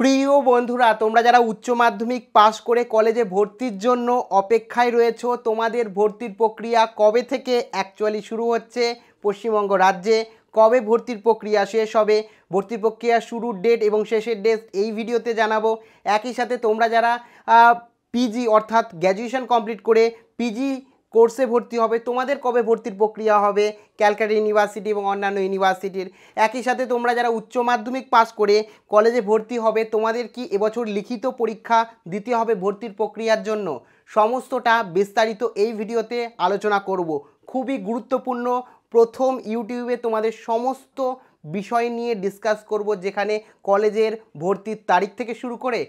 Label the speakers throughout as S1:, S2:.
S1: প্রিয় বন্ধুরা তোমরা যারা উচ্চ মাধ্যমিক পাস করে কলেজে ভর্তির জন্য অপেক্ষায় রয়েছ তোমাদের ভর্তির প্রক্রিয়া কবে থেকে অ্যাকচুয়ালি শুরু হচ্ছে পশ্চিমবঙ্গ রাজ্যে কবে ভর্তির প্রক্রিয়া শেষ হবে ভর্তি প্রক্রিয়া শুরুর ডেট এবং শেষের ডেট এই ভিডিওতে জানাবো একই সাথে তোমরা যারা পিজি অর্থাৎ গ্র্যাজুয়েশন কমপ্লিট করে পিজি কোর্সে ভর্তি হবে তোমাদের কবে ভর্তির প্রক্রিয়া হবে ক্যালকাটা ইউনিভার্সিটি এবং অন্যান্য ইউনিভার্সিটির একই সাথে তোমরা যারা উচ্চ মাধ্যমিক পাস করে কলেজে ভর্তি হবে তোমাদের কি এবছর লিখিত পরীক্ষা দিতে হবে ভর্তির প্রক্রিয়ার জন্য সমস্তটা বিস্তারিত এই ভিডিওতে আলোচনা করব খুবই গুরুত্বপূর্ণ প্রথম ইউটিউবে তোমাদের সমস্ত বিষয় নিয়ে ডিসকাস করব যেখানে কলেজের ভর্তির তারিখ থেকে শুরু করে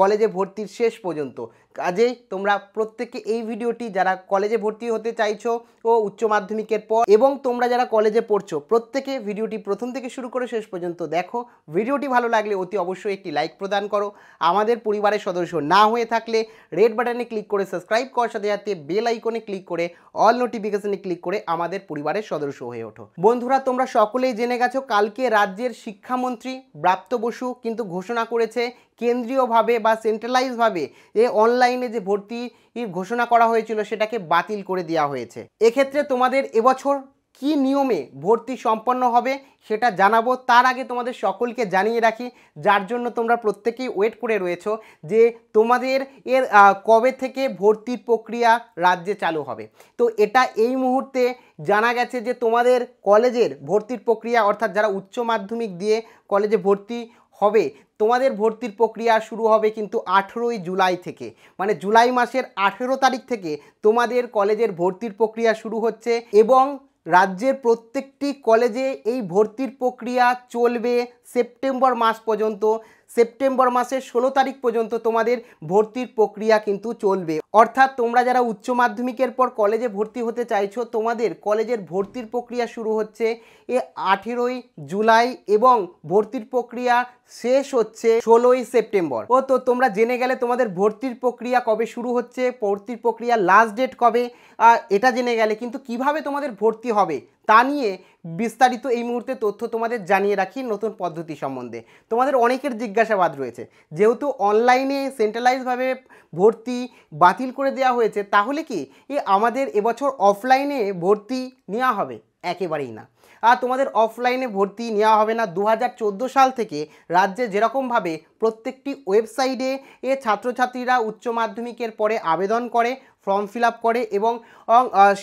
S1: কলেজে ভর্তির শেষ পর্যন্ত কাজেই তোমরা প্রত্যেককে এই ভিডিওটি যারা কলেজে ভর্তি হতে চাইছো ও উচ্চ মাধ্যমিকের পর এবং তোমরা যারা কলেজে পড়ছো প্রত্যেকে ভিডিওটি প্রথম থেকে শুরু করে শেষ পর্যন্ত দেখো ভিডিওটি ভালো লাগলে অতি অবশ্যই একটি লাইক প্রদান করো আমাদের পরিবারের সদস্য না হয়ে থাকলে রেড বাটনে ক্লিক করে সাবস্ক্রাইব করার সাথে সাথে বেল আইকনে ক্লিক করে অল নোটিফিকেশনে ক্লিক করে আমাদের পরিবারের সদস্য হয়ে ওঠো বন্ধুরা তোমরা সকলেই জেনে গেছো কালকে রাজ্যের শিক্ষামন্ত্রী ব্রাপ্ত বসু কিন্তু ঘোষণা করেছে কেন্দ্রীয়ভাবে বা সেন্ট্রালাইজভাবে এ অনলাইনে যে ভর্তি ঘোষণা করা হয়েছিল সেটাকে বাতিল করে দেওয়া হয়েছে এক্ষেত্রে তোমাদের এবছর কি নিয়মে ভর্তি সম্পন্ন হবে সেটা জানাবো তার আগে তোমাদের সকলকে জানিয়ে রাখি যার জন্য তোমরা প্রত্যেকেই ওয়েট করে রয়েছো যে তোমাদের এর কবে থেকে ভর্তির প্রক্রিয়া রাজ্যে চালু হবে তো এটা এই মুহূর্তে জানা গেছে যে তোমাদের কলেজের ভর্তির প্রক্রিয়া অর্থাৎ যারা উচ্চ মাধ্যমিক দিয়ে কলেজে ভর্তি হবে তোমাদের ভর্তির প্রক্রিয়া শুরু হবে কিন্তু আঠেরোই জুলাই থেকে মানে জুলাই মাসের আঠেরো তারিখ থেকে তোমাদের কলেজের ভর্তির প্রক্রিয়া শুরু হচ্ছে এবং রাজ্যের প্রত্যেকটি কলেজে এই ভর্তির প্রক্রিয়া চলবে সেপ্টেম্বর মাস পর্যন্ত সেপ্টেম্বর মাসের ষোলো তারিখ পর্যন্ত তোমাদের ভর্তির প্রক্রিয়া কিন্তু চলবে অর্থাৎ তোমরা যারা উচ্চ মাধ্যমিকের পর কলেজে ভর্তি হতে চাইছো তোমাদের কলেজের ভর্তির প্রক্রিয়া শুরু হচ্ছে এ আঠেরোই জুলাই এবং ভর্তির প্রক্রিয়া শেষ হচ্ছে ষোলোই সেপ্টেম্বর ও তো তোমরা জেনে গেলে তোমাদের ভর্তির প্রক্রিয়া কবে শুরু হচ্ছে ভর্তির প্রক্রিয়া লাস্ট ডেট কবে এটা জেনে গেলে কিন্তু কিভাবে তোমাদের ভর্তি হবে তা নিয়ে বিস্তারিত এই মুহূর্তে তথ্য তোমাদের জানিয়ে রাখি নতুন পদ্ধতি সম্বন্ধে তোমাদের অনেকের জিজ্ঞাসাবাদ রয়েছে যেহেতু অনলাইনে সেন্ট্রালাইজভাবে ভর্তি বাতিল করে দেওয়া হয়েছে তাহলে কি এ আমাদের এবছর অফলাইনে ভর্তি নেওয়া হবে একেবারেই না আর তোমাদের অফলাইনে ভর্তি নেওয়া হবে না দু সাল থেকে রাজ্যে যেরকমভাবে প্রত্যেকটি ওয়েবসাইটে এ ছাত্রছাত্রীরা উচ্চ মাধ্যমিকের পরে আবেদন করে ফর্ম ফিল করে এবং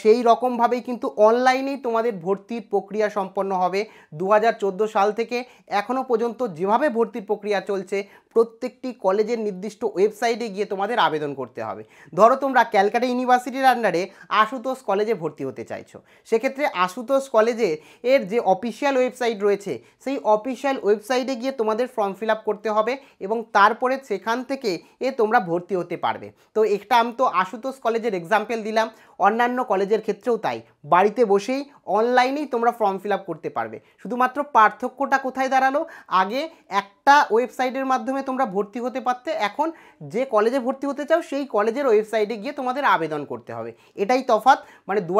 S1: সেই রকমভাবেই কিন্তু অনলাইনেই তোমাদের ভর্তির প্রক্রিয়া সম্পন্ন হবে দু সাল থেকে এখনও পর্যন্ত যেভাবে ভর্তির প্রক্রিয়া চলছে প্রত্যেকটি কলেজের নির্দিষ্ট ওয়েবসাইটে গিয়ে তোমাদের আবেদন করতে হবে ধরো তোমরা ক্যালকাটা ইউনিভার্সিটির আন্ডারে আশুতোষ কলেজে ভর্তি হতে চাইছো সেক্ষেত্রে আশুতোষ কলেজে এর যে অফিসিয়াল ওয়েবসাইট রয়েছে সেই অফিসিয়াল ওয়েবসাইটে গিয়ে তোমাদের ফর্ম ফিল করতে হবে এবং তারপরে সেখান থেকে এ তোমরা ভর্তি হতে পারবে তো একটা আমি তো আশুতোষ কলেজের এক্সাম্পল দিলাম অন্যান্য কলেজের ক্ষেত্রেও তাই বাড়িতে বসেই অনলাইনেই তোমরা ফর্ম ফিল করতে পারবে শুধুমাত্র পার্থক্যটা কোথায় দাঁড়ালো আগে একটা ওয়েবসাইটের মাধ্যমে তোমরা ভর্তি হতে পারতে এখন যে কলেজে ভর্তি হতে চাও সেই কলেজের ওয়েবসাইটে গিয়ে তোমাদের আবেদন করতে হবে এটাই তফাত মানে দু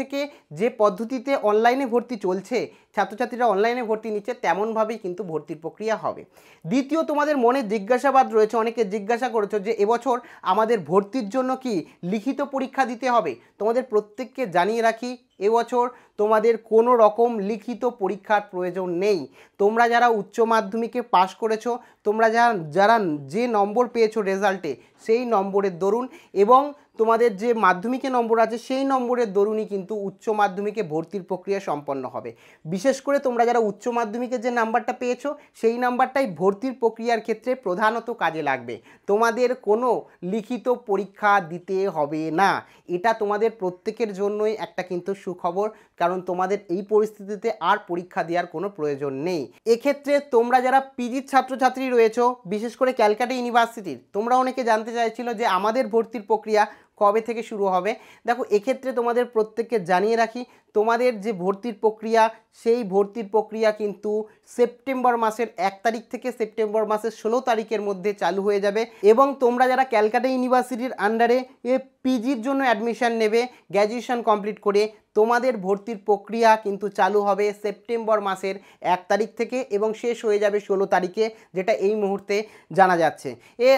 S1: থেকে যে পদ্ধতিতে অনলাইনে ভর্তি চলছে ছাত্রছাত্রীরা অনলাইনে ভর্তি নিচ্ছে তেমনভাবেই কিন্তু ভর্তির প্রক্রিয়া হবে দ্বিতীয় তোমাদের মনে জিজ্ঞাসাবাদ রয়েছে অনেকে জিজ্ঞাসা করেছো যে এবছর আমাদের ভর্তির জন্য কি লিখিত পরীক্ষা দিতে হবে তোমাদের প্রত্যেককে জানিয়ে রাখি এবছর তোমাদের কোনো রকম লিখিত পরীক্ষার প্রয়োজন নেই তোমরা যারা উচ্চ মাধ্যমিকে পাশ করেছো তোমরা যারা যারা যে নম্বর পেয়েছো রেজাল্টে সেই নম্বরের দরুন এবং তোমাদের যে মাধ্যমিকে নম্বর আছে সেই নম্বরের দরুনই কিন্তু উচ্চ মাধ্যমিকে ভর্তির প্রক্রিয়া সম্পন্ন হবে বিশেষ করে তোমরা যারা উচ্চ মাধ্যমিকের যে নাম্বারটা পেয়েছো সেই নাম্বারটাই ভর্তির প্রক্রিয়ার ক্ষেত্রে প্রধানত কাজে লাগবে তোমাদের কোনো লিখিত পরীক্ষা দিতে হবে না এটা তোমাদের প্রত্যেকের জন্যই একটা কিন্তু সুখবর কারণ তোমাদের এই পরিস্থিতিতে আর পরীক্ষা দেওয়ার কোনো প্রয়োজন নেই এক্ষেত্রে তোমরা যারা পিজির ছাত্রছাত্রী রয়েছো বিশেষ করে ক্যালকাটা ইউনিভার্সিটির তোমরা অনেকে জানতে চাইছিল যে আমাদের ভর্তির প্রক্রিয়া কবে থেকে শুরু হবে দেখো এক্ষেত্রে তোমাদের প্রত্যেককে জানিয়ে রাখি তোমাদের যে ভর্তির প্রক্রিয়া সেই ভর্তির প্রক্রিয়া কিন্তু সেপ্টেম্বর মাসের এক তারিখ থেকে সেপ্টেম্বর মাসের ষোলো তারিখের মধ্যে চালু হয়ে যাবে এবং তোমরা যারা ক্যালকাটা ইউনিভার্সিটির আন্ডারে এ পিজির জন্য অ্যাডমিশান নেবে গ্র্যাজুয়েশন কমপ্লিট করে তোমাদের ভর্তির প্রক্রিয়া কিন্তু চালু হবে সেপ্টেম্বর মাসের এক তারিখ থেকে এবং শেষ হয়ে যাবে ষোলো তারিখে যেটা এই মুহূর্তে জানা যাচ্ছে এ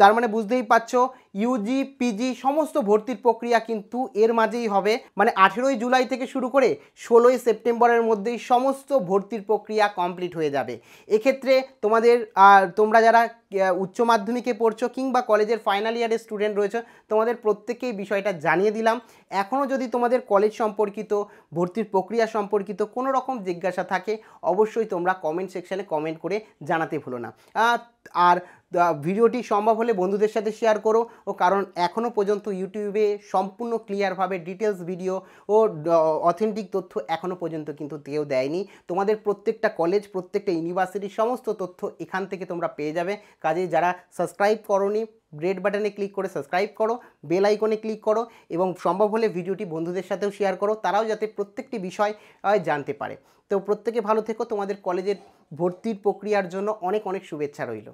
S1: তার মানে বুঝতেই পারছো ইউজি পিজি সমস্ত ভর্তির প্রক্রিয়া কিন্তু এর মাঝেই হবে মানে আঠেরোই জুলাই থেকে শুরু করে ষোলোই সেপ্টেম্বরের মধ্যেই সমস্ত ভর্তির প্রক্রিয়া কমপ্লিট হয়ে যাবে এক্ষেত্রে তোমাদের তোমরা যারা উচ্চ মাধ্যমিকে পড়ছো কিংবা কলেজের ফাইনাল ইয়ারের স্টুডেন্ট রয়েছে তোমাদের প্রত্যেকেই বিষয়টা জানিয়ে দিলাম এখনও যদি তোমাদের কলেজ সম্পর্কিত ভর্তির প্রক্রিয়া সম্পর্কিত কোনো রকম জিজ্ঞাসা থাকে অবশ্যই তোমরা কমেন্ট সেকশানে কমেন্ট করে জানাতে ভুলো না আর ভিডিওটি সম্ভব হলে বন্ধুদের সাথে শেয়ার করো ও কারণ এখনও পর্যন্ত ইউটিউবে সম্পূর্ণ ক্লিয়ারভাবে ডিটেলস ভিডিও ও অথেন্টিক তথ্য এখনও পর্যন্ত কিন্তু কেউ দেয়নি তোমাদের প্রত্যেকটা কলেজ প্রত্যেকটা ইউনিভার্সিটির সমস্ত তথ্য এখান থেকে তোমরা পেয়ে যাবে কাজে যারা সাবস্ক্রাইব করনি রেড বাটনে ক্লিক করে সাবস্ক্রাইব করো বেল আইকনে ক্লিক করো এবং সম্ভব হলে ভিডিওটি বন্ধুদের সাথেও শেয়ার করো তারাও যাতে প্রত্যেকটি বিষয় জানতে পারে তো প্রত্যেকে ভালো থেকো তোমাদের কলেজের ভর্তির প্রক্রিয়ার জন্য অনেক অনেক শুভেচ্ছা রইল